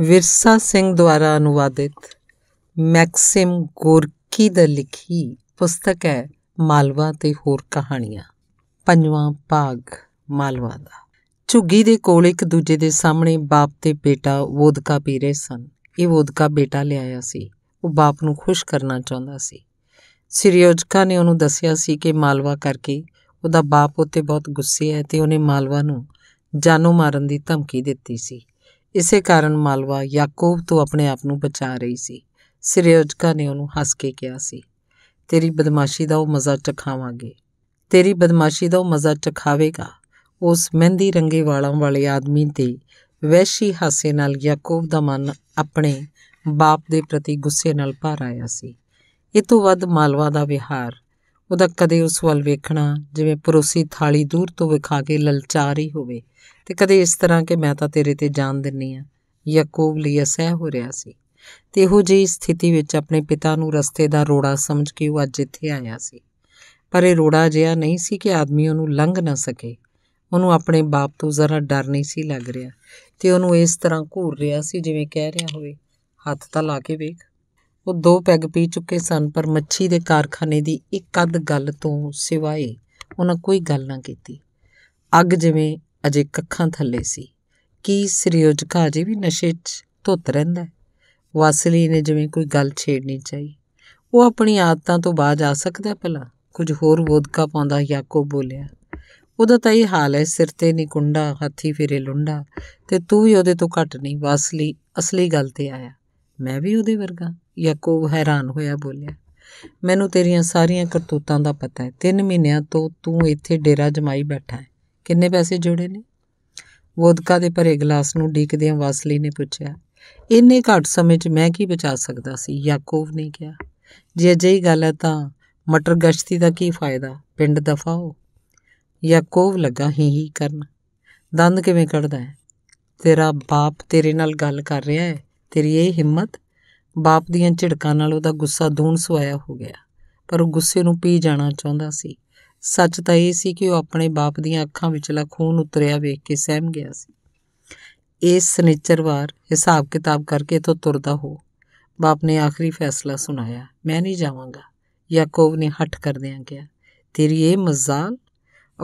ਵਿਰਸਾ ਸਿੰਘ ਦੁਆਰਾ ਅਨੁਵਾਦਿਤ ਮੈਕਸਿਮ ਗੁਰਕੀ ਦਾ ਲਿਖੀ ਪੁਸਤਕ ਹੈ ਮਾਲਵਾ ਤੇ ਹੋਰ ਕਹਾਣੀਆਂ ਪੰਜਵਾਂ ਭਾਗ ਮਾਲਵਾ ਦਾ ਝੁੱਗੀ ਦੇ ਕੋਲ ਇੱਕ ਦੂਜੇ ਦੇ ਸਾਹਮਣੇ ਬਾਪ ਤੇ ਬੇਟਾ ਵੋਦਕਾ ਪੀ ਰਹੇ ਸਨ ਇਹ ਵੋਦਕਾ ਬੇਟਾ ਲਿਆਇਆ ਸੀ ਉਹ ਬਾਪ ਨੂੰ ਖੁਸ਼ ਕਰਨਾ ਚਾਹੁੰਦਾ ਸੀ ਯੋਜਕਾ ਨੇ ਉਹਨੂੰ ਦੱਸਿਆ ਸੀ ਕਿ ਮਾਲਵਾ ਕਰਕੇ ਉਹਦਾ ਬਾਪ ਉੱਤੇ ਬਹੁਤ ਗੁੱਸੇ ਹੈ ਤੇ ਉਹਨੇ ਮਾਲਵਾ ਨੂੰ ਜਾਨੋਂ ਮਾਰਨ ਦੀ ਧਮਕੀ ਦਿੱਤੀ ਸੀ ਇਸੇ ਕਾਰਨ ਮਾਲਵਾ ਯਾਕੂਬ ਤੋਂ ਆਪਣੇ ਆਪ ਨੂੰ ਬਚਾ ਰਹੀ ਸੀ ਸਿਰਯੋਜਕਾ ਨੇ ਉਹਨੂੰ ਹੱਸ ਕੇ ਕਿਹਾ ਸੀ ਤੇਰੀ ਬਦਮਾਸ਼ੀ ਦਾ ਉਹ ਮਜ਼ਾ ਚਖਾਵਾਂਗੇ ਤੇਰੀ ਬਦਮਾਸ਼ੀ ਦਾ ਉਹ ਮਜ਼ਾ ਚਖਾਵੇਗਾ ਉਸ ਮਹਿੰਦੀ ਰੰਗੇ ਵਾਲਾਂ ਵਾਲੇ ਆਦਮੀ ਤੇ ਵੈਸ਼ੀ ਹਾਸੇ ਨਾਲ ਯਾਕੂਬ ਦਾ ਮਨ ਆਪਣੇ ਬਾਪ ਦੇ ਪ੍ਰਤੀ ਗੁੱਸੇ ਨਾਲ ਭਰ ਆਇਆ ਸੀ ਇਹ ਤੋਂ ਵੱਧ ਮਾਲਵਾ ਦਾ ਵਿਹਾਰ ਉਹਦਾ ਕਦੇ ਉਸ ਵੱਲ ਵੇਖਣਾ ਜਿਵੇਂ ਪਰੋਸੀ ਥਾਲੀ ਦੂਰ ਤੋਂ ਵਿਖਾ ਕੇ ਲਲਚਾ ਰਹੀ ਹੋਵੇ ਤੇ ਕਦੇ ਇਸ ਤਰ੍ਹਾਂ ਕਿ ਮੈਂ ਤਾਂ ਤੇਰੇ ਤੇ ਜਾਨ ਦਿੰਨੀ ਆ ਯਾਕੂਬ ਲਈ ਅਸਹਿ ਹੋ ਰਿਹਾ ਸੀ ਤੇ ਉਹ ਜੀ ਸਥਿਤੀ ਵਿੱਚ ਆਪਣੇ ਪਿਤਾ ਨੂੰ ਰਸਤੇ ਦਾ ਰੋੜਾ ਸਮਝ ਕੇ ਉਹ ਅੱਜ ਇੱਥੇ ਆਇਆ ਸੀ ਪਰ ਇਹ ਰੋੜਾ ਜਿਹਾ ਨਹੀਂ ਸੀ ਕਿ ਆਦਮੀ ਉਹਨੂੰ ਲੰਘ ਨਾ ਸਕੇ ਉਹਨੂੰ ਆਪਣੇ ਬਾਪ ਤੋਂ ਜ਼ਰਾ ਡਰ ਨਹੀਂ ਸੀ ਲੱਗ ਰਿਹਾ ਤੇ ਉਹਨੂੰ ਇਸ ਤਰ੍ਹਾਂ ਘੂਰ ਰਿਹਾ ਸੀ ਜਿਵੇਂ ਕਹਿ ਰਿਹਾ ਹੋਵੇ ਹੱਥ ਤਾਂ ਲਾ ਕੇ ਵੇਖ ਉਹ ਦੋ ਪੈਗ ਪੀ ਚੁੱਕੇ ਸਨ ਪਰ ਮੱਛੀ ਦੇ ਕਾਰਖਾਨੇ ਦੀ ਇੱਕ ਅੱਧ ਗੱਲ ਤੋਂ ਸਿਵਾਏ ਉਹਨਾਂ ਕੋਈ ਗੱਲ ਨਾ ਕੀਤੀ ਅੱਗ ਜਿਵੇਂ ਅਜੇ ਕੱਖਾਂ ਥੱਲੇ ਸੀ ਕੀ ਸਰਯੋਜਕਾ ਅਜੇ ਵੀ ਨਸ਼ੇ 'ਚ ਧੁੱਤ ਰਹਿੰਦਾ ਵਾਸਲੀ ਨੇ ਜਿਵੇਂ ਕੋਈ ਗੱਲ ਛੇੜਨੀ ਚਾਹੀ ਉਹ ਆਪਣੀ ਆਦਤਾਂ ਤੋਂ ਬਾਜ ਆ ਸਕਦਾ ਭਲਾ ਕੁਝ ਹੋਰ ਵੋਦਕਾ ਪਾਉਂਦਾ ਯਾਕੋਬ ਬੋਲਿਆ ਉਹਦਾ ਤਾਂ ਇਹ ਹਾਲ ਹੈ ਸਿਰ ਤੇ ਨਿਕੁੰਡਾ ਹੱਥੀ ਫਿਰੇ ਲੁੰਡਾ ਤੇ ਤੂੰ ਵੀ ਉਹਦੇ ਤੋਂ ਘੱਟ ਨਹੀਂ ਵਾਸਲੀ ਅਸਲੀ ਗੱਲ ਤੇ ਆਇਆ ਮੈਂ ਵੀ ਉਹਦੇ ਵਰਗਾ ਯਾਕੂਬ ਹੈਰਾਨ ਹੋਇਆ ਬੋਲਿਆ ਮੈਨੂੰ ਤੇਰੀਆਂ ਸਾਰੀਆਂ ਕਰਤੂਤਾਂ ਦਾ ਪਤਾ ਹੈ ਤਿੰਨ ਮਹੀਨਿਆਂ ਤੋਂ ਤੂੰ ਇੱਥੇ ਡੇਰਾ ਜਮਾਈ ਬੈਠਾ ਹੈ ਕਿੰਨੇ ਪੈਸੇ ਜੋੜੇ ਨੇ ਵੋਦਕਾ ਦੇ ਭਰੇ ਗਲਾਸ ਨੂੰ ਡੀਕਦਿਆਂ ਵਾਸਲੀ ਨੇ ਪੁੱਛਿਆ ਇੰਨੇ ਘੱਟ ਸਮੇਂ 'ਚ ਮੈਂ ਕੀ ਬਚਾ ਸਕਦਾ ਸੀ ਯਾਕੂਬ ਨੇ ਕਿਹਾ ਜੇ ਅਜਿਹੀ ਗੱਲ ਹੈ ਤਾਂ ਮਟਰ ਗਸ਼ਤੀ ਦਾ ਕੀ ਫਾਇਦਾ ਪਿੰਡ ਦਫਾ ਹੋ ਯਾਕੂਬ ਲੱਗਾ ਹੀ ਹੀ ਕਰਨ ਦੰਦ ਕਿਵੇਂ ਕੱਢਦਾ ਹੈ ਤੇਰਾ ਬਾਪ ਤੇਰੇ ਨਾਲ ਗੱਲ ਕਰ ਰਿਹਾ ਹੈ ਤੇਰੀ ਇਹ ਹਿੰਮਤ ਬਾਪ ਦੀਆਂ ਝਿੜਕਾਂ ਨਾਲ ਉਹਦਾ ਗੁੱਸਾ ਦੂਣ ਸੁਆਇਆ ਹੋ ਗਿਆ ਪਰ ਉਹ ਗੁੱਸੇ ਨੂੰ ਪੀ ਜਾਣਾ ਚਾਹੁੰਦਾ ਸੀ ਸੱਚ ਤਾਂ ਇਹ ਸੀ ਕਿ ਉਹ ਆਪਣੇ ਬਾਪ ਦੀਆਂ ਅੱਖਾਂ ਵਿੱਚਲਾ ਖੂਨ ਉਤਰਿਆ ਵੇਖ ਕੇ ਸਹਿਮ ਗਿਆ ਸੀ ਇਸ ਸਨੇਚਰਵਾਰ ਹਿਸਾਬ ਕਿਤਾਬ ਕਰਕੇ ਤੋਂ ਤੁਰਦਾ ਹੋ ਬਾਪ ਨੇ ਆਖਰੀ ਫੈਸਲਾ ਸੁਣਾਇਆ ਮੈਂ ਨਹੀਂ ਜਾਵਾਂਗਾ ਯਾਕੂਬ ਨੇ ਹਟ ਕਰਦਿਆਂ ਕਿਹਾ ਤੇਰੀ ਇਹ ਮਜ਼ਾਲ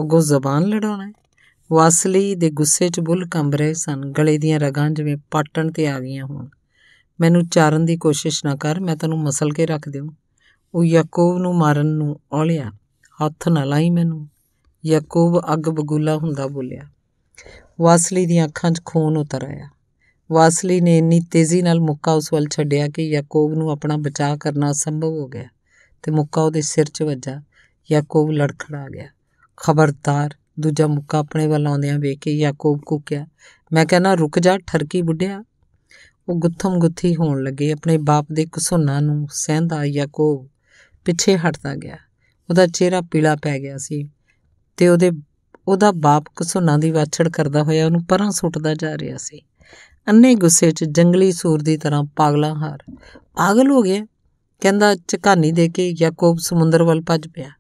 ਅੱਗੋਂ ਜ਼ਬਾਨ ਲੜਾਉਣਾ ਵਾਸਲੀ ਦੇ ਗੁੱਸੇ 'ਚ ਬੁੱਲ ਕੰਬ ਰਹੇ ਸਨ ਗਲੇ ਦੀਆਂ ਰਗਾਂ ਜਿਵੇਂ ਪਾਟਣ ਤੇ ਆ ਗਈਆਂ ਹੋਣ ਮੈਨੂੰ ਚਾਰਨ ਦੀ ਕੋਸ਼ਿਸ਼ ਨਾ ਕਰ ਮੈਂ ਤੈਨੂੰ ਮਸਲ ਕੇ ਰੱਖ ਦਿਉ ਉਹ ਯਾਕੂਬ ਨੂੰ ਮਾਰਨ ਨੂੰ ਔਲਿਆ ਹੱਥ ਨਾ ਲਾਈ ਮੈਨੂੰ ਯਾਕੂਬ ਅੱਗ ਬਗੂਲਾ ਹੁੰਦਾ ਬੋਲਿਆ ਵਾਸਲੀ ਦੀਆਂ ਅੱਖਾਂ 'ਚ ਖੂਨ ਉਤਰ ਆਇਆ ਵਾਸਲੀ ਨੇ ਇੰਨੀ ਤੇਜ਼ੀ ਨਾਲ ਮੁੱਕਾ ਉਸ ਵੱਲ ਛੱਡਿਆ ਕਿ ਯਾਕੂਬ ਨੂੰ ਆਪਣਾ ਬਚਾਅ ਕਰਨਾ ਸੰਭਵ ਹੋ ਗਿਆ ਤੇ ਮੁੱਕਾ ਉਹਦੇ ਸਿਰ 'ਚ ਵੱਜਾ ਯਾਕੂਬ ਲੜਖੜਾ ਗਿਆ ਖਬਰਦਾਰ ਦੂਜਾ ਮੁੱਕਾ ਆਪਣੇ ਵੱਲ ਆਉਂਦਿਆਂ ਵੇਖ ਕੇ ਯਾਕੂਬ ਕੁੱਕਿਆ ਮੈਂ ਕਹਿੰਦਾ ਰੁਕ ਜਾ ਠਰਕੀ ਬੁੱਢਿਆ ਉਹ ਗੁੱਥਮ ਗੁੱਥੀ ਹੋਣ ਲੱਗੇ ਆਪਣੇ ਬਾਪ ਦੇ ਘਸੁੰਨਾ ਨੂੰ ਸਹਿੰਦਾ ਯਾਕੂਬ ਪਿੱਛੇ ਹਟਦਾ ਗਿਆ ਉਹਦਾ ਚਿਹਰਾ ਪੀਲਾ ਪੈ ਗਿਆ ਸੀ ਤੇ ਉਹਦੇ ਉਹਦਾ ਬਾਪ ਘਸੁੰਨਾ ਦੀ ਵਾਛੜ ਕਰਦਾ ਹੋਇਆ ਉਹਨੂੰ ਪਰਾਂ ਸੁੱਟਦਾ ਜਾ ਰਿਹਾ ਸੀ ਅੰਨੇ ਗੁੱਸੇ 'ਚ ਜੰਗਲੀ ਸੂਰ ਦੀ ਤਰ੍ਹਾਂ ਪਾਗਲਾ ਹਾਰ ਪਾਗਲ ਹੋ ਗਿਆ ਕਹਿੰਦਾ ਝਕਾਨੀ ਦੇ ਕੇ ਯਾਕੂਬ ਸਮੁੰਦਰ ਵੱਲ ਭੱਜ ਪਿਆ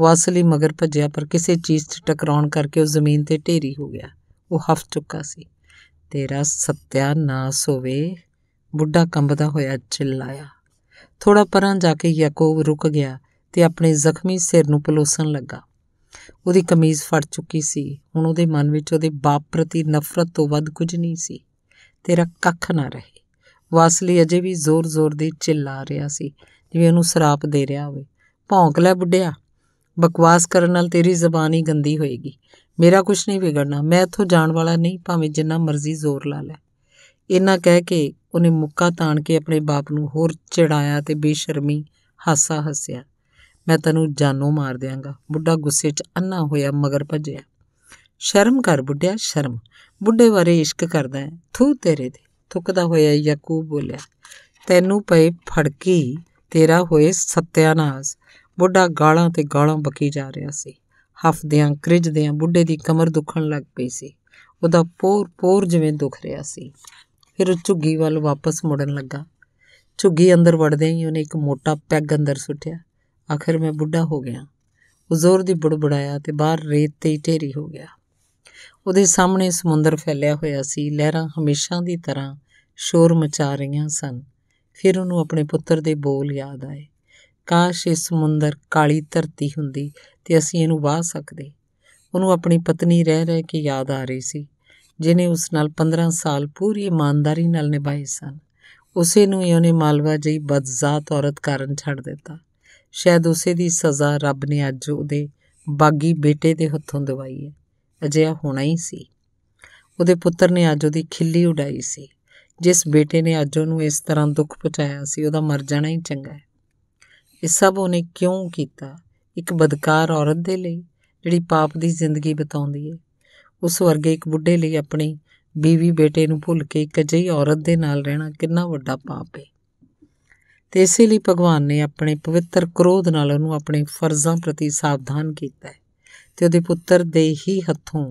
ਵਾਸਲੀ ਮਗਰ ਭੱਜਿਆ ਪਰ ਕਿਸੇ ਚੀਜ਼ 'ਚ ਟਕਰਾਉਣ ਕਰਕੇ ਉਹ ਜ਼ਮੀਨ ਤੇ ਢੇਰੀ ਹੋ ਗਿਆ ਉਹ ਹਫ ਚੁੱਕਾ ਸੀ ਤੇਰਾ ਸਤਿਆਨਾਸ ਹੋਵੇ ਬੁੱਢਾ ਕੰਬਦਾ ਹੋਇਆ ਚਿੱਲਾਇਆ ਥੋੜਾ ਪਰਾਂ ਜਾ ਕੇ ਯਾਕੂਬ ਰੁਕ ਗਿਆ ਤੇ ਆਪਣੇ ਜ਼ਖਮੀ ਸਿਰ ਨੂੰ ਪਲੋਸਣ ਲੱਗਾ ਉਹਦੀ ਕਮੀਜ਼ ਫਟ ਚੁੱਕੀ ਸੀ ਹੁਣ ਉਹਦੇ ਮਨ ਵਿੱਚ ਉਹਦੇ ਬਾਪ ਪ੍ਰਤੀ ਨਫ਼ਰਤ ਤੋਂ ਵੱਧ ਕੁਝ ਨਹੀਂ ਸੀ ਤੇਰਾ ਕੱਖ ਨਾ ਰਹੇ ਵਾਸਲੀ ਅਜੇ ਵੀ ਜ਼ੋਰ-ਜ਼ੋਰ ਦੀ ਚਿੱਲਾ ਰਿਹਾ ਸੀ ਜਿਵੇਂ ਉਹਨੂੰ ਸਰਾਪ ਦੇ ਰਿਹਾ ਹੋਵੇ ਭੌਂਕ ਲੈ ਬੁੱਢਿਆ ਬਕਵਾਸ ਕਰਨ ਨਾਲ ਤੇਰੀ ਜ਼ਬਾਨ ਹੀ ਗੰਦੀ ਹੋਏਗੀ ਮੇਰਾ ਕੁਝ ਨਹੀਂ ਵਿਗੜਨਾ ਮੈਂ ਇੱਥੋਂ ਜਾਣ ਵਾਲਾ ਨਹੀਂ ਭਾਵੇਂ ਜਿੰਨਾ ਮਰਜ਼ੀ ਜ਼ੋਰ ਲਾ ਲੈ ਇੰਨਾ ਕਹਿ ਕੇ ਉਹਨੇ ਮੁੱਕਾ ਤਾਣ ਕੇ ਆਪਣੇ ਬਾਪ ਨੂੰ ਹੋਰ ਚੜਾਇਆ ਤੇ ਬੇਸ਼ਰਮੀ ਹਾਸਾ ਹੱਸਿਆ ਮੈਂ ਤੈਨੂੰ ਜਾਨੋਂ ਮਾਰ ਦਿਆਂਗਾ ਬੁੱਢਾ ਗੁੱਸੇ 'ਚ ਅੰਨਾ ਹੋਇਆ ਮਗਰ ਭੱਜਿਆ ਸ਼ਰਮ ਕਰ ਬੁੱਢਿਆ ਸ਼ਰਮ ਬੁੱਢੇ ਬਾਰੇ ਇਸ਼ਕ ਕਰਦਾ ਹੈ ਥੂ ਤੇਰੇ ਤੇ ਥੁੱਕਦਾ ਹੋਇਆ ਯਾਕੂਬ ਬੋਲਿਆ ਤੈਨੂੰ ਪਏ ਫੜਕੀ ਤੇਰਾ ਹੋਏ ਸਤਿਆਨਾਸ ਬੁੱਢਾ ਗਾਲਾਂ ਤੇ ਗਾਲਾਂ ਬਕੀ ਜਾ ਰਿਹਾ ਸੀ ਹਫਦਿਆਂ ਕ੍ਰਿਜਦਿਆਂ ਬੁੱਢੇ ਦੀ ਕਮਰ ਦੁਖਣ ਲੱਗ ਪਈ ਸੀ ਉਹਦਾ ਪੋਰ-ਪੋਰ ਜਿਵੇਂ ਦੁਖ ਰਿਹਾ ਸੀ ਫਿਰ ਉਹ ਝੁੱਗੀ ਵੱਲ ਵਾਪਸ ਮੁੜਨ ਲੱਗਾ ਝੁੱਗੀ ਅੰਦਰ ਵੜਦਿਆਂ ਹੀ ਉਹਨੇ ਇੱਕ ਮੋਟਾ ਪੈਗ ਅੰਦਰ ਸੁੱਟਿਆ ਆਖਰ ਮੈਂ ਬੁੱਢਾ ਹੋ ਗਿਆ ਉਹ ਜ਼ੋਰ ਦੀ ਬੜਬੜਾਇਆ ਤੇ ਬਾਹਰ ਰੇਤ ਤੇ ਢੇਰੀ ਹੋ ਗਿਆ ਉਹਦੇ ਸਾਹਮਣੇ ਸਮੁੰਦਰ ਫੈਲਿਆ ਹੋਇਆ ਸੀ ਲਹਿਰਾਂ ਹਮੇਸ਼ਾ ਦੀ ਤਰ੍ਹਾਂ ਸ਼ੋਰ ਮਚਾ ਰਹੀਆਂ ਸਨ ਫਿਰ ਉਹਨੂੰ ਆਪਣੇ ਪੁੱਤਰ ਦੇ ਬੋਲ ਯਾਦ ਆਏ ਕਾਸ਼ ਇਹ ਸਮੁੰਦਰ ਕਾਲੀ ਧਰਤੀ ਹੁੰਦੀ ਤੇ ਅਸੀਂ ਇਹਨੂੰ ਵਾਹ ਸਕਦੇ ਉਹਨੂੰ ਆਪਣੀ ਪਤਨੀ ਰਹਿ ਰਹਿ ਕੇ ਯਾਦ ਆ ਰਹੀ ਸੀ ਜਿਨੇ ਉਸ ਨਾਲ 15 ਸਾਲ ਪੂਰੀ ਇਮਾਨਦਾਰੀ ਨਾਲ ਨਿਭਾਏ ਸਨ ਉਸੇ ਨੂੰ ਹੀ ਉਹਨੇ ਮਾਲਵਾ ਜਈ ਬਦਜ਼ਾਤ ਔਰਤ ਕਾਰਨ ਛੱਡ ਦਿੱਤਾ ਸ਼ਾਇਦ ਉਸੇ ਦੀ ਸਜ਼ਾ ਰੱਬ ਨੇ ਅੱਜ ਉਹਦੇ ਬਾਗੀ ਬੇਟੇ ਦੇ ਹੱਥੋਂ ਦਵਾਈ ਹੈ ਅਜਿਹਾ ਹੋਣਾ ਹੀ ਸੀ ਉਹਦੇ ਪੁੱਤਰ ਨੇ ਅੱਜ ਉਹਦੀ ਖਿੱਲੀ ਉਡਾਈ ਸੀ ਜਿਸ ਬੇਟੇ ਨੇ ਅੱਜ ਉਹਨੂੰ ਇਸ ਤਰ੍ਹਾਂ ਦੁੱਖ ਪਹੁੰਚਾਇਆ ਸੀ ਉਹਦਾ ਮਰ ਜਾਣਾ ਹੀ ਚੰਗਾ ਹੈ ਇਹ ਸਭ ਉਹਨੇ ਕਿਉਂ ਕੀਤਾ ਇੱਕ ਬਦਕਾਰ ਔਰਤ ਦੇ ਲਈ ਜਿਹੜੀ ਪਾਪ ਦੀ ਜ਼ਿੰਦਗੀ ਬਤਾਉਂਦੀ ਹੈ ਉਸ ਵਰਗੇ ਇੱਕ ਬੁੱਢੇ ਲਈ ਆਪਣੀ ਬੀਵੀ ਬੇਟੇ ਨੂੰ ਭੁੱਲ ਕੇ ਇੱਕ ਅਜਿਹੀ ਔਰਤ ਦੇ ਨਾਲ ਰਹਿਣਾ ਕਿੰਨਾ ਵੱਡਾ ਪਾਪ ਹੈ ਤੇ ਇਸੇ ਲਈ ਭਗਵਾਨ ਨੇ ਆਪਣੇ ਪਵਿੱਤਰ ਕਰੋਧ ਨਾਲ ਉਹਨੂੰ ਆਪਣੇ ਫਰਜ਼ਾਂ ਪ੍ਰਤੀ ਸਾਵਧਾਨ ਕੀਤਾ ਤੇ ਉਹਦੇ ਪੁੱਤਰ ਦੇ ਹੀ ਹੱਥੋਂ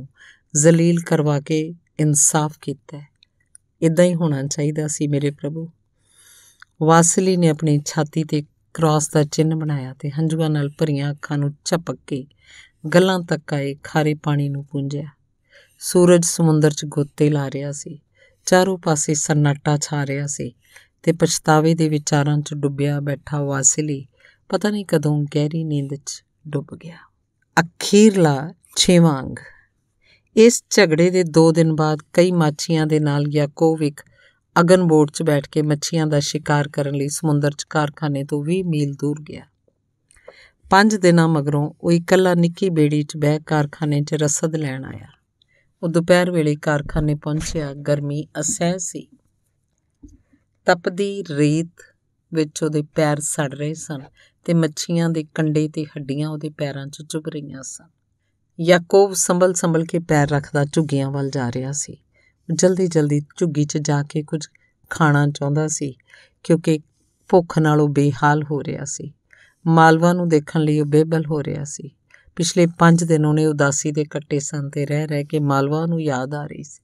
ਜ਼ਲੀਲ ਕਰਵਾ ਕੇ ਇਨਸਾਫ ਕੀਤਾ ਇਦਾਂ ਹੀ ਹੋਣਾ ਚਾਹੀਦਾ ਸੀ ਮੇਰੇ ਪ੍ਰਭੂ ਵਾਸਲੀ ਨੇ ਆਪਣੀ ਛਾਤੀ ਤੇ ਕ੍ਰਾਸ ਦਾ ਚਿੰਨ੍ਹ ਬਣਾਇਆ ਤੇ ਹੰਝੂਆਂ ਨਾਲ ਭਰੀਆਂ ਅੱਖਾਂ ਨੂੰ ਝਪਕ ਕੇ ਗੱਲਾਂ ਤੱਕ ਆਏ ਖਾਰੇ ਪਾਣੀ ਨੂੰ ਪੂੰਝਿਆ ਸੂਰਜ ਸਮੁੰਦਰ 'ਚ ਗੋਤੇ ਲਾ ਰਿਹਾ ਸੀ ਚਾਰੋਂ ਪਾਸੇ ਸੰਨਾਟਾ ਛਾ ਰਿਹਾ ਸੀ ਤੇ ਪਛਤਾਵੇ ਦੇ ਵਿਚਾਰਾਂ 'ਚ ਡੁੱਬਿਆ ਬੈਠਾ ਵਾਸਲੀ ਪਤਾ ਨਹੀਂ ਕਦੋਂ ਗਹਿਰੀ ਨੀਂਦ 'ਚ ਡੁੱਬ ਗਿਆ ਅਖੀਰਲਾ ਛੇਵਾਂਗ ਇਸ ਝਗੜੇ ਦੇ 2 ਦਿਨ ਬਾਅਦ ਕਈ ਮਾਛੀਆਂ ਦੇ ਨਾਲ ਯਾਕੋਵਿਕ ਅਗਨ ਬੋਟ 'ਚ ਬੈਠ ਕੇ ਮੱਛੀਆਂ ਦਾ ਸ਼ਿਕਾਰ ਕਰਨ ਲਈ ਸਮੁੰਦਰ 'ਚ ਕਾਰਖਾਨੇ ਤੋਂ 20 ਮੀਲ ਦੂਰ ਗਿਆ ਪੰਜ ਦਿਨਾਂ ਮਗਰੋਂ ਉਹ ਇਕੱਲਾ ਨਿੱਕੀ ਬੇੜੀ 'ਚ ਬਹਿ ਕਾਰਖਾਨੇ 'ਚ ਰਸਦ ਲੈਣ ਆਇਆ ਉਹ ਦੁਪਹਿਰ ਵੇਲੇ ਕਾਰਖਾਨੇ ਪਹੁੰਚਿਆ ਗਰਮੀ ਅਸਹਿ ਸੀ ਤਪਦੀ ਰੇਤ ਵਿੱਚ ਉਹਦੇ ਪੈਰ ਸੜ ਰਹੇ ਸਨ ਤੇ ਮੱਛੀਆਂ ਦੇ ਕੰਡੇ ਤੇ ਹੱਡੀਆਂ ਉਹਦੇ ਪੈਰਾਂ 'ਚ ਚੁਭ ਰਹੀਆਂ ਸਨ ਯਾਕੂਬ ਸੰਭਲ ਸੰਭਲ ਕੇ ਪੈਰ ਰੱਖਦਾ ਝੁੱਗੀਆਂ ਵੱਲ ਜਾ ਰਿਹਾ ਸੀ ਜਲਦੀ ਜਲਦੀ ਝੁੱਗੀ 'ਚ ਜਾ ਕੇ ਕੁਝ ਖਾਣਾ ਚਾਹੁੰਦਾ ਸੀ ਕਿਉਂਕਿ ਭੁੱਖ ਨਾਲ ਉਹ ਬੇਹਾਲ ਹੋ ਰਿਹਾ ਸੀ ਮਾਲਵਾ ਨੂੰ ਦੇਖਣ ਲਈ ਉਹ ਬੇਬਲ ਹੋ ਰਿਹਾ ਸੀ ਪਿਛਲੇ 5 ਦਿਨ ਉਹਨੇ ਉਦਾਸੀ ਦੇ ਕੱਟੇ ਸਨ ਤੇ ਰਹਿ ਰਹਿ ਕੇ ਮਾਲਵਾ ਨੂੰ ਯਾਦ ਆ ਰਹੀ ਸੀ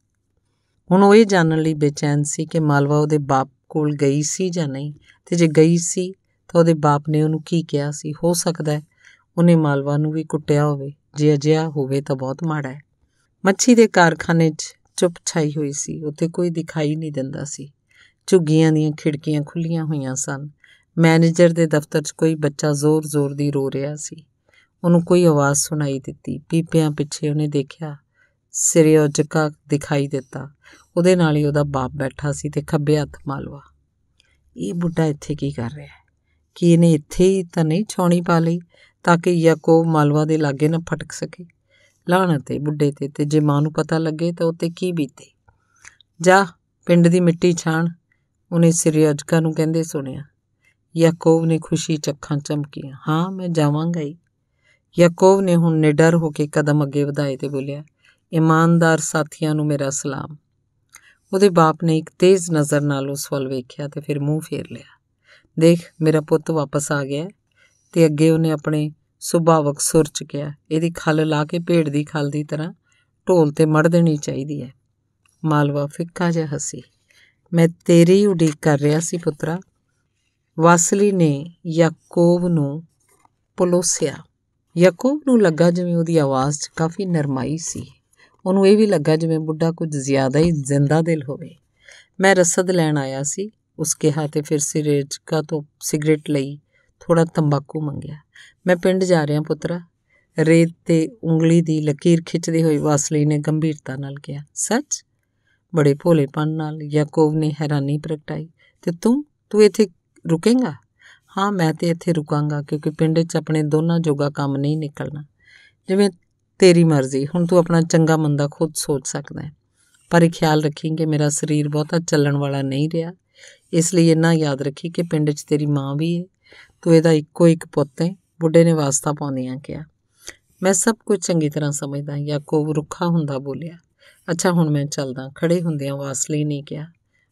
ਹੁਣ ਉਹ ਇਹ ਜਾਣਨ ਲਈ ਬੇਚੈਨ ਸੀ ਕਿ ਮਾਲਵਾ ਉਹਦੇ ਬਾਪ ਕੋਲ ਗਈ ਸੀ ਜਾਂ ਨਹੀਂ ਤੇ ਜੇ ਗਈ ਸੀ ਤਾਂ ਉਹਦੇ ਬਾਪ ਨੇ ਉਹਨੂੰ ਕੀ ਕਿਹਾ ਸੀ ਹੋ ਸਕਦਾ ਹੈ ਉਹਨੇ ਮਾਲਵਾ ਨੂੰ ਵੀ ਕੁੱਟਿਆ ਹੋਵੇ ਜੇ ਅਜਿਹਾ ਹੋਵੇ ਤਾਂ ਬਹੁਤ ਮਾੜਾ ਹੈ ਮੱਛੀ ਦੇ ਕਾਰਖਾਨੇ 'ਚ ਚੁੱਪ ਛਾਈ ਹੋਈ ਸੀ ਉੱਥੇ ਕੋਈ ਦਿਖਾਈ ਨਹੀਂ ਦਿੰਦਾ ਸੀ ਝੁੱਗੀਆਂ ਦੀਆਂ ਖਿੜਕੀਆਂ ਖੁੱਲੀਆਂ ਹੋਈਆਂ ਸਨ ਮੈਨੇਜਰ ਦੇ ਦਫ਼ਤਰ 'ਚ ਕੋਈ ਬੱਚਾ ਜ਼ੋਰ-ਜ਼ੋਰ ਦੀ ਰੋ ਰਿਹਾ ਸੀ ਉਹਨੂੰ ਕੋਈ ਆਵਾਜ਼ ਸੁਣਾਈ ਦਿੱਤੀ ਪੀਪਿਆਂ ਪਿੱਛੇ ਉਹਨੇ ਦੇਖਿਆ ਸਿਰਿਓਜਕਾ ਦਿਖਾਈ ਦਿੱਤਾ ਉਹਦੇ ਨਾਲ ਹੀ ਉਹਦਾ ਬਾਪ ਬੈਠਾ ਸੀ ਤੇ ਖੱਬੇ ਹੱਥ ਮਾਲਵਾ ਇਹ ਬੁੱਢਾ ਇੱਥੇ ਕੀ ਕਰ ਰਿਹਾ ਹੈ ਕੀ ਇਹਨੇ ਇੱਥੇ ਹੀ ਤਾਂ ਨਹੀਂ ਛੌਣੀ ਪਾ ਲਈ ਤਾਂ ਕਿ ਯਾਕੋਬ ਮਾਲਵਾ ਦੇ ਲਾਗੇ ਨਾ ਫਟਕ ਸਕੇ ਲਾਣਾ ਤੇ ਬੁੱਢੇ ਤੇ ਤੇ ਜੇ ਮਾਂ ਨੂੰ ਪਤਾ ਲੱਗੇ ਤਾਂ ਉੱਤੇ ਕੀ ਬੀਤੇ ਜਾ ਪਿੰਡ ਦੀ ਮਿੱਟੀ ਛਾਣ ਉਹਨੇ ਸਿਰਯਜਕਾ ਨੂੰ ਕਹਿੰਦੇ ਸੁਣਿਆ ਯਾਕੋਬ ਨੇ ਖੁਸ਼ੀ ਚੱਖਾਂ ਚਮਕੀਆਂ ਹਾਂ ਮੈਂ ਜਾਵਾਂਗਾ ਹੀ ਯਾਕੋਬ ਨੇ ਹੁਣ ਨਿਡਰ ਹੋ ਕੇ ਕਦਮ ਅੱਗੇ ਵਧਾਏ ਤੇ ਬੋਲਿਆ ਇਮਾਨਦਾਰ ਸਾਥੀਆਂ ਨੂੰ ਮੇਰਾ ਸਲਾਮ ਉਹਦੇ ਬਾਪ ਨੇ ਇੱਕ ਤੇਜ਼ ਨਜ਼ਰ ਨਾਲ ਉਸ ਵੱਲ ਵੇਖਿਆ ਤੇ ਫਿਰ ਮੂੰਹ ਫੇਰ ਲਿਆ ਦੇਖ ਮੇਰਾ ਪੁੱਤ ਵਾਪਸ ਆ ਗਿਆ ਤੇ ਅੱਗੇ ਉਹਨੇ ਆਪਣੇ ਸੁਭਾਵਕ ਸੁਰ ਚ ਗਿਆ ਇਹਦੀ ਖਲ ਲਾ ਕੇ ਭੇਡ ਦੀ ਖਲ ਦੀ ਤਰ੍ਹਾਂ ਢੋਲ ਤੇ ਮੜ ਦੇਣੀ ਚਾਹੀਦੀ ਹੈ ਮਾਲਵਾ ਫਿੱਕਾ ਜਿਹਾ ਹਸੀ ਮੈਂ ਤੇਰੀ ਉਡੀਕ ਕਰ ਰਿਹਾ ਸੀ ਪੁੱਤਰਾ ਵਾਸਲੀ ਨੇ ਯਾਕੂਬ ਨੂੰ ਪਲੋਸਿਆ ਯਾਕੂਬ ਨੂੰ ਲੱਗਾ ਜਿਵੇਂ ਉਹਦੀ ਆਵਾਜ਼ 'ਚ ਕਾਫੀ ਨਰਮਾਈ ਸੀ ਉਹਨੂੰ ਇਹ ਵੀ ਲੱਗਾ ਜਿਵੇਂ ਬੁੱਢਾ ਕੁਝ ਜ਼ਿਆਦਾ ਹੀ ਜ਼ਿੰਦਾ ਦਿਲ ਹੋਵੇ ਮੈਂ ਰਸਦ ਲੈਣ ਆਇਆ ਸੀ ਉਸ ਕਿਹਾ ਤੇ ਫਿਰ ਸਿਰੇਜਕਾ ਤੋਂ ਸਿਗਰਟ ਲਈ ਥੋੜਾ ਤੰਬਾਕੂ ਮੰਗਿਆ ਮੈਂ ਪਿੰਡ ਜਾ ਰਿਹਾ ਪੁੱਤਰਾ ਰੇਤ ਤੇ ਉਂਗਲੀ ਦੀ ਲਕੀਰ ਖਿੱਚਦੇ ਹੋਏ ਵਾਸਲੀ ਨੇ ਗੰਭੀਰਤਾ ਨਾਲ ਕਿਹਾ ਸੱਚ ਬੜੇ ਭੋਲੇਪਨ ਨਾਲ ਯਾਕੂਬ ਨੇ ਹੈਰਾਨੀ ਪ੍ਰਗਟਾਈ ਤੇ ਤੂੰ ਤੂੰ ਇੱਥੇ ਰੁਕੇਂਗਾ ਹਾਂ ਮੈਂ ਤੇ ਇੱਥੇ ਰੁਕਾਂਗਾ ਕਿਉਂਕਿ ਪਿੰਡ 'ਚ ਆਪਣੇ ਦੋਨਾਂ ਜੋਗਾ ਕੰਮ ਨਹੀਂ ਨਿਕਲਣਾ ਜਿਵੇਂ ਤੇਰੀ ਮਰਜ਼ੀ ਹੁਣ ਤੂੰ ਆਪਣਾ ਚੰਗਾ ਮੰਦਾ ਖੁਦ ਸੋਚ ਸਕਦਾ ਹੈ ਪਰ ਇਹ ਖਿਆਲ ਰੱਖੀਂ ਕਿ ਮੇਰਾ ਸਰੀਰ ਬਹੁਤਾ ਚੱਲਣ ਵਾਲਾ ਨਹੀਂ ਰਿਹਾ ਇਸ ਲਈ ਇਹਨਾਂ ਯਾਦ ਰੱਖੀ ਕਿ ਪਿੰਡ 'ਚ ਤੇਰੀ ਮਾਂ ਵੀ ਹੈ ਤੂੰ ਇਹਦਾ ਇੱਕੋ ਇੱਕ ਪੁੱਤ ਹੈ ਬੁੱਢੇ ਨੇ ਵਾਸਤਾ ਪਾਉਂਦਿਆਂ ਕਿਹਾ ਮੈਂ ਸਭ ਕੁਝ ਚੰਗੀ ਤਰ੍ਹਾਂ ਸਮਝਦਾ ਯਾਕੂਬ ਰੁੱਖਾ ਹੁੰਦਾ ਬੋਲਿਆ ਅੱਛਾ ਹੁਣ ਮੈਂ ਚੱਲਦਾ ਖੜੇ ਹੁੰਦਿਆਂ ਵਾਸਲੀ ਨਹੀਂ ਕਿਹਾ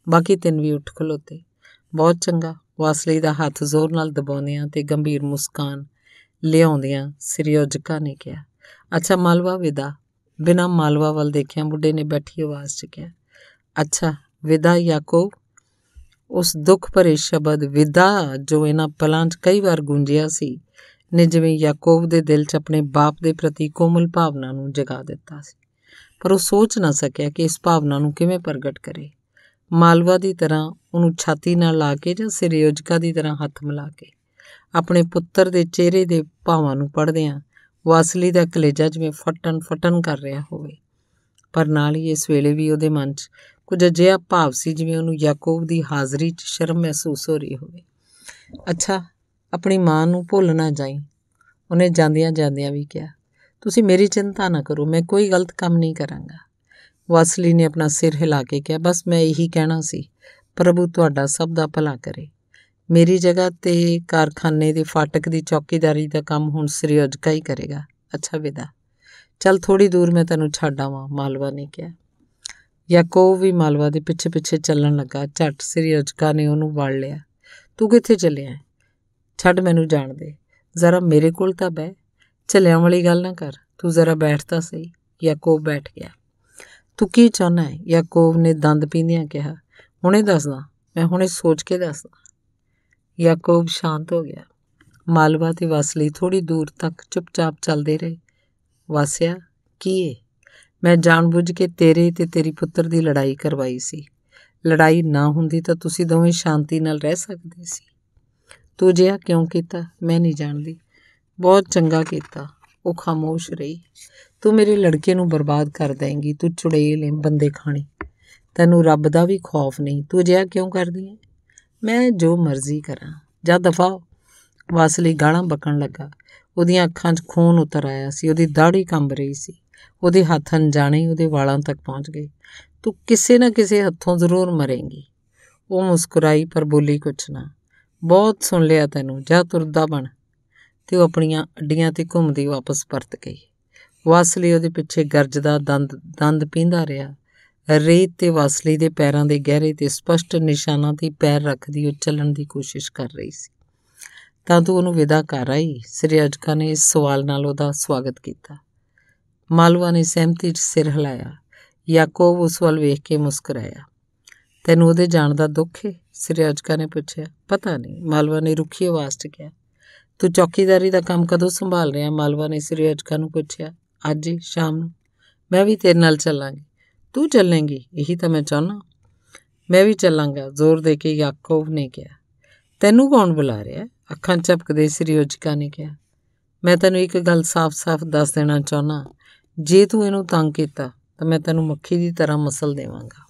ਬਾਕੀ ਤਿੰਨ ਵੀ ਉੱਠ ਖਲੋਤੇ ਬਹੁਤ ਚੰਗਾ ਵਾਸਲੀ ਦਾ ਹੱਥ ਜ਼ੋਰ ਨਾਲ ਦਬਾਉਂਦਿਆਂ ਤੇ ਗੰਭੀਰ ਮੁਸਕਾਨ ਲਿਆਉਂਦਿਆਂ ਸਿਰਯੋਜਕਾ ਨੇ ਕਿਹਾ ਅੱਛਾ ਮਾਲਵਾ ਵਿਦਾ ਬਿਨਾ ਮਾਲਵਾ ਵੱਲ ਦੇਖਿਆ ਬੁੱਢੇ ਨੇ ਬੈਠੀ ਆਵਾਜ਼ 'ਚ ਕਿਹਾ ਅੱਛਾ ਵਿਦਾ ਯਾਕੂਬ ਉਸ ਦੁੱਖ ਭਰੇ ਸ਼ਬਦ ਵਿਦਾ ਜੋ ਇਹਨਾਂ ਪਲਾਂਟ ਕਈ ਵਾਰ ਗੂੰਜਿਆ ਸੀ ਨੇ ਜਿਵੇਂ ਯਾਕੂਬ ਦੇ ਦਿਲ 'ਚ ਆਪਣੇ ਬਾਪ ਦੇ ਪ੍ਰਤੀ ਕੋਮਲ ਭਾਵਨਾ ਨੂੰ ਜਗਾ ਦਿੱਤਾ ਸੀ ਪਰ ਉਹ ਸੋਚ ਨਾ ਸਕਿਆ ਕਿ ਇਸ ਭਾਵਨਾ ਨੂੰ ਕਿਵੇਂ ਪ੍ਰਗਟ ਕਰੇ ਮਾਲਵਾ ਦੀ ਤਰ੍ਹਾਂ ਉਹਨੂੰ ਛਾਤੀ ਨਾਲ ਲਾ ਕੇ ਜਾਂ ਸਿਰਯੋਜਕਾ ਦੀ ਤਰ੍ਹਾਂ ਹੱਥ ਮਿਲਾ ਕੇ ਆਪਣੇ ਪੁੱਤਰ ਦੇ ਚਿਹਰੇ ਦੇ ਭਾਵਾਂ ਨੂੰ ਆ ਵਾਸਲੀ ਦਾ ਕਲੇਜਾ ਜਿਵੇਂ ਫਟਣ ਫਟਣ ਕਰ ਰਿਹਾ ਹੋਵੇ ਪਰ ਨਾਲ ਹੀ ਇਸ ਵੇਲੇ ਵੀ ਉਹਦੇ ਮਨ 'ਚ ਕੁਝ ਅਜਿਹਾ ਭਾਵ ਸੀ ਜਿਵੇਂ ਉਹਨੂੰ ਯਾਕੂਬ ਦੀ ਹਾਜ਼ਰੀ 'ਚ ਸ਼ਰਮ ਮਹਿਸੂਸ ਹੋ ਰਹੀ ਹੋਵੇ ਅੱਛਾ ਆਪਣੀ ਮਾਂ ਨੂੰ ਭੁੱਲ ਨਾ ਜਾਈ ਉਹਨੇ ਜਾਂਦਿਆਂ ਜਾਂਦਿਆਂ ਵੀ ਕਿਹਾ ਤੁਸੀਂ ਮੇਰੀ ਚਿੰਤਾ ਨਾ ਕਰੋ ਮੈਂ ਕੋਈ ਗਲਤ ਕੰਮ ਨਹੀਂ ਕਰਾਂਗਾ ਵਾਸਲੀ ਨੇ ਆਪਣਾ ਸਿਰ ਹਿਲਾ ਕੇ ਕਿਹਾ ਬਸ ਮੈਂ ਇਹੀ ਕਹਿਣਾ ਸੀ ਪ੍ਰਭੂ ਤੁਹਾਡਾ ਸਭ ਦਾ ਭਲਾ ਕਰੇ ਮੇਰੀ ਜਗ੍ਹਾ ਤੇ ਕਾਰਖਾਨੇ ਦੇ ਫਾਟਕ ਦੀ ਚੌਕੀਦਾਰੀ ਦਾ ਕੰਮ ਹੁਣ ਸ੍ਰੀ ਅਜਕਾ ਹੀ ਕਰੇਗਾ ਅੱਛਾ ਵਿਦਾ ਚਲ ਥੋੜੀ ਦੂਰ ਮੈਂ ਤੈਨੂੰ ਛੱਡ ਆਵਾਂ ਮਾਲਵਾ ਨੇ ਕਿਹਾ ਯਾਕੋਵ ਵੀ ਮਾਲਵਾ ਦੇ ਪਿੱਛੇ ਪਿੱਛੇ ਚੱਲਣ ਲੱਗਾ ਝੱਟ ਸ੍ਰੀ ਅਜਕਾ ਨੇ ਉਹਨੂੰ ਵੜ ਲਿਆ ਤੂੰ ਕਿੱਥੇ ਚੱਲਿਆ ਛੱਡ ਮੈਨੂੰ ਜਾਣ ਦੇ ਜ਼ਰਾ ਮੇਰੇ ਕੋਲ ਤਾਂ ਬਹਿ ਚੱਲਿਆਂ ਵਾਲੀ ਗੱਲ ਨਾ ਕਰ ਤੂੰ ਜ਼ਰਾ ਬੈਠ ਤਾਂ ਸਹੀ ਯਾਕੂਬ ਬੈਠ ਗਿਆ ਤੂੰ ਕੀ ਚਾਹਨਾ ਹੈ ਯਾਕੂਬ ਨੇ ਦੰਦ ਪੀਂਦਿਆਂ ਕਿਹਾ ਹੁਣੇ ਦੱਸਦਾ ਮੈਂ ਹੁਣੇ ਸੋਚ ਕੇ ਦੱਸਦਾ ਯਾਕੂਬ ਸ਼ਾਂਤ ਹੋ ਗਿਆ ਮਾਲਵਾ ਤੇ ਵਸਲੀ ਥੋੜੀ ਦੂਰ ਤੱਕ ਚੁੱਪਚਾਪ ਚੱਲਦੇ ਰਹੇ ਵਾਸਿਆ ਕੀ ਹੈ ਮੈਂ ਜਾਣਬੁੱਝ ਕੇ ਤੇਰੇ ਤੇ ਤੇਰੀ ਪੁੱਤਰ ਦੀ ਲੜਾਈ ਕਰਵਾਈ ਸੀ ਲੜਾਈ ਨਾ ਹੁੰਦੀ ਤਾਂ ਤੁਸੀਂ ਦੋਵੇਂ ਸ਼ਾਂਤੀ ਨਾਲ ਰਹਿ ਸਕਦੇ ਸੀ ਤੂੰ ਜਿਆ ਕਿਉਂ ਕੀਤਾ ਮੈਂ ਨਹੀਂ ਜਾਣਦੀ ਬਹੁਤ ਚੰਗਾ ਕੀਤਾ ਉਹ ਖਾਮੋਸ਼ ਰਹੀ ਤੂੰ ਮੇਰੇ ਲੜਕੇ ਨੂੰ ਬਰਬਾਦ ਕਰ ਦੇਂਗੀ ਤੂੰ ਚੁੜੇਲ ਏ ਬੰਦੇ ਖਾਣੀ ਤੈਨੂੰ ਰੱਬ ਦਾ ਵੀ ਖੌਫ ਨਹੀਂ ਤੂੰ ਜਿਆ ਕਿਉਂ ਕਰਦੀ ਹੈ ਮੈਂ ਜੋ ਮਰਜ਼ੀ ਕਰਾਂ ਜਦ ਦਫਾ ਵਾਸਲੀ ਗਾਲਾਂ ਬਕਣ ਲੱਗਾ ਉਹਦੀਆਂ ਅੱਖਾਂ 'ਚ ਖੂਨ ਉਤਰ ਆਇਆ ਸੀ ਉਹਦੀ ਦਾੜੀ ਕੰਬ ਰਹੀ ਸੀ ਉਹਦੇ ਹੱਥ ਅਣਜਾਣੇ ਉਹਦੇ ਵਾਲਾਂ ਤੱਕ ਪਹੁੰਚ ਗਏ ਤੂੰ ਕਿਸੇ ਨਾ ਕਿਸੇ ਹੱਥੋਂ ਜ਼ਰੂਰ ਮਰੇਂਗੀ ਉਹ ਮੁਸਕਰਾਈ ਪਰ ਬੋਲੀ ਕੁਛ ਨਾ ਬਹੁਤ ਸੁਣ ਲਿਆ ਤੈਨੂੰ ਜਾ ਤੁਰਦਾ ਬਣ ਤੇ ਉਹ ਆਪਣੀਆਂ ਅੱਡੀਆਂ ਤੇ ਘੁੰਮਦੀ ਵਾਪਸ ਪਰਤ ਗਈ ਵਾਸਲੀ ਉਹਦੇ ਪਿੱਛੇ ਗਰਜਦਾ ਦੰਦ ਦੰਦ ਪੀਂਦਾ ਰਿਹਾ ਰੇਤ ਤੇ ਵਾਸਲੀ ਦੇ ਪੈਰਾਂ ਦੇ ਗਹਿਰੇ ਤੇ ਸਪਸ਼ਟ ਨਿਸ਼ਾਨਾਂ ਤੇ ਪੈਰ ਰੱਖਦੀ ਉਹ ਚੱਲਣ ਦੀ ਕੋਸ਼ਿਸ਼ ਕਰ ਰਹੀ ਸੀ ਤਾਂ ਤੂੰ ਉਹਨੂੰ ਵਿਦਾ ਕਰ ਆਈ ਸ੍ਰੀ ਅਜਕਾ ਨੇ ਇਸ ਸਵਾਲ ਨਾਲ ਉਹਦਾ ਸਵਾਗਤ ਕੀਤਾ ਮਾਲਵਾ ਨੇ ਸਹਿਮਤੀ 'ਚ ਸਿਰ ਹਿਲਾਇਆ ਯਾਕੋਬ ਉਸ ਵੱਲ ਵੇਖ ਕੇ ਮੁਸਕਰਾਇਆ ਤੈਨੂੰ ਉਹਦੇ ਜਾਣ ਦਾ ਦੁੱਖ ਹੈ ਅਜਕਾ ਨੇ ਪੁੱਛਿਆ ਪਤਾ ਨਹੀਂ ਮਾਲਵਾ ਨੇ ਰੁੱਖੀ ਆਵਾਜ਼ 'ਚ ਕਿਹਾ ਤੂੰ ਚੌਕੀਦਾਰੀ ਦਾ ਕੰਮ ਕਦੋਂ ਸੰਭਾਲ ਰਿਹਾ ਮਾਲਵਾ ਨੇ ਅਜਕਾ ਨੂੰ ਪੁੱਛਿਆ ਅੱਜ ਹੀ ਸ਼ਾਮ ਨੂੰ ਮੈਂ ਵੀ ਤੇਰੇ ਨਾਲ ਚੱਲਾਂਗੀ ਤੂੰ ਚੱਲੇਂਗੀ ਇਹੀ ਤਾਂ ਮੈਂ ਚਾਹਨਾ ਮੈਂ ਵੀ ਚੱਲਾਂਗਾ ਜ਼ੋਰ ਦੇ ਕੇ ਯਾਕੂਬ ਨੇ ਕਿਹਾ ਤੈਨੂੰ ਕੌਣ ਬੁਲਾ ਰਿਹਾ ਅੱਖਾਂ ਝਪਕਦੇ ਅਜਕਾ ਨੇ ਕਿਹਾ ਮੈਂ ਤੈਨੂੰ ਇੱਕ ਗੱਲ ਸਾਫ਼-ਸਾਫ਼ ਦੱਸ ਦੇਣਾ ਚਾਹਨਾ ਜੇ ਤੂੰ ਇਹਨੂੰ ਤੰਗ ਕੀਤਾ ਤਾਂ ਮੈਂ ਤੈਨੂੰ ਮੱਖੀ ਦੀ ਤਰ੍ਹਾਂ ਮਸਲ ਦੇਵਾਂਗਾ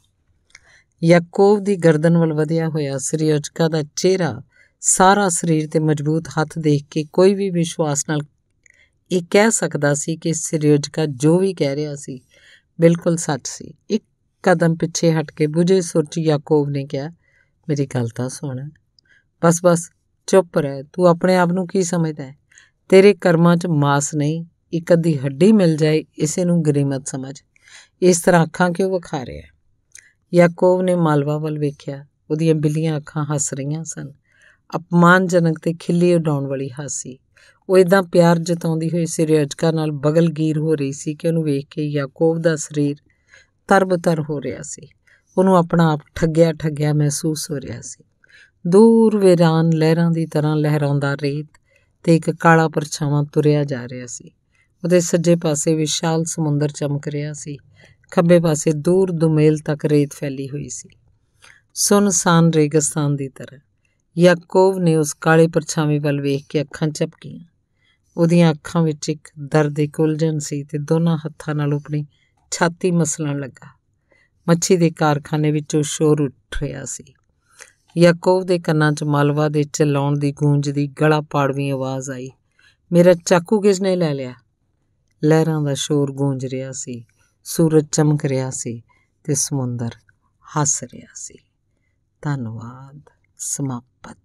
ਯਾਕੂਬ ਦੀ ਗਰਦਨ ਵੱਲ ਵਧਿਆ ਹੋਇਆ ਸਰੀਰਜਕਾ ਦਾ ਚਿਹਰਾ ਸਾਰਾ ਸਰੀਰ ਤੇ ਮਜ਼ਬੂਤ ਹੱਥ ਦੇਖ ਕੇ ਕੋਈ ਵੀ ਵਿਸ਼ਵਾਸ ਨਾਲ ਇਹ ਕਹਿ ਸਕਦਾ ਸੀ ਕਿ ਸਰੀਰਜਕਾ ਜੋ ਵੀ ਕਹਿ ਰਿਹਾ ਸੀ ਬਿਲਕੁਲ ਸੱਚ ਸੀ ਇੱਕ ਕਦਮ ਪਿੱਛੇ ਹਟ ਕੇ ਬੁਝੇ ਸੁਰਚ ਯਾਕੂਬ ਨੇ ਕਿਹਾ ਮੇਰੀ ਗੱਲ ਤਾਂ ਸੁਣ ਬਸ ਬਸ ਚੁੱਪ ਰਹਿ ਤੂੰ ਆਪਣੇ ਆਪ ਨੂੰ ਕੀ ਸਮਝਦਾ ਹੈ ਤੇਰੇ ਕਰਮਾਂ 'ਚ ਮਾਸ ਨਹੀਂ ਇੱਕ ਅੱਧੀ ਹੱਡੀ ਮਿਲ ਜਾਏ ਇਸੇ ਨੂੰ ਗਰੀਮਤ ਸਮਝ ਇਸ ਤਰ੍ਹਾਂ ਅੱਖਾਂ ਕਿਉਂ ਵਿਖਾ ਰਿਹਾ ਯਾਕੂਬ ਨੇ ਮਾਲਵਾ ਵੱਲ ਵੇਖਿਆ ਉਹਦੀਆਂ ਬਿੱਲੀਆਂ ਅੱਖਾਂ ਹੱਸ ਰਹੀਆਂ ਸਨ અપਮਾਨਜਨਕ ਤੇ ਖਿੱਲੀ ਉਡਾਉਣ ਵਾਲੀ ਹਾਸੀ ਉਹ ਇਦਾਂ ਪਿਆਰ ਜਤਾਉਂਦੀ ਹੋਈ ਸਿਰਜਕਾ ਨਾਲ ਬਗਲਗੀਰ ਹੋ ਰਹੀ ਸੀ ਕਿ ਉਹਨੂੰ ਵੇਖ ਕੇ ਯਾਕੂਬ ਦਾ ਸਰੀਰ ਤਰਬਤਰ ਹੋ ਰਿਹਾ ਸੀ ਉਹਨੂੰ ਆਪਣਾ ਆਪ ਠੱਗਿਆ ਠੱਗਿਆ ਮਹਿਸੂਸ ਹੋ ਰਿਹਾ ਸੀ ਦੂਰ ਵਿਰਾਨ ਲਹਿਰਾਂ ਦੀ ਤਰ੍ਹਾਂ ਲਹਿਰਾਉਂਦਾ ਰੇਤ ਤੇ ਇੱਕ ਕਾਲਾ ਪਰਛਾਵਾਂ ਤੁਰਿਆ ਜਾ ਰਿਹਾ ਸੀ ਉਹਦੇ ਸੱਜੇ ਪਾਸੇ ਵਿਸ਼ਾਲ ਸਮੁੰਦਰ ਚਮਕ ਰਿਹਾ ਸੀ ਖੱਬੇ ਪਾਸੇ ਦੂਰ ਦੁਮੇਲ ਤੱਕ ਰੇਤ ਫੈਲੀ ਹੋਈ ਸੀ ਸੁਨਸਾਨ ਰੇਗਿਸਤਾਨ ਦੀ ਤਰ੍ਹਾਂ ਯਾਕੂਬ ਨੇ ਉਸ ਕਾਲੇ ਪਰਛਾਵੇਂ ਵੱਲ ਵੇਖ ਕੇ ਅੱਖਾਂ ਝਪਕੀਆਂ ਉਹਦੀਆਂ ਅੱਖਾਂ ਵਿੱਚ ਇੱਕ ਦਰਦ ਦੀ ਕੁਲਜਨ ਸੀ ਤੇ ਦੋਨਾਂ ਹੱਥਾਂ ਨਾਲ ਆਪਣੀ ਛਾਤੀ ਮਸਲਣ ਲੱਗਾ ਮੱਛੀ ਦੇ ਕਾਰਖਾਨੇ ਵਿੱਚੋਂ ਸ਼ੋਰ ਉੱਠ ਰਿਹਾ ਸੀ ਯਾਕੂਬ ਦੇ ਕੰਨਾਂ 'ਚ ਮਲਵਾ ਦੇ ਚਲਾਉਣ ਦੀ ਗੂੰਜ ਦੀ ਗਲਾ ਪਾੜਵੀਂ ਆਵਾਜ਼ ਆਈ ਮੇਰਾ ਚਾਕੂ ਕਿਸ ਨੇ ਲੈ ਲਿਆ ਲਹਿਰਾਂ ਦਾ ਸ਼ੋਰ ਗੂੰਜ ਰਿਹਾ ਸੀ ਸੂਰਜ ਚਮਕ ਰਿਹਾ ਸੀ ਤੇ ਸਮੁੰਦਰ ਹੱਸ ਰਿਹਾ ਸੀ ਧੰਨਵਾਦ ਸਮਾਪਤ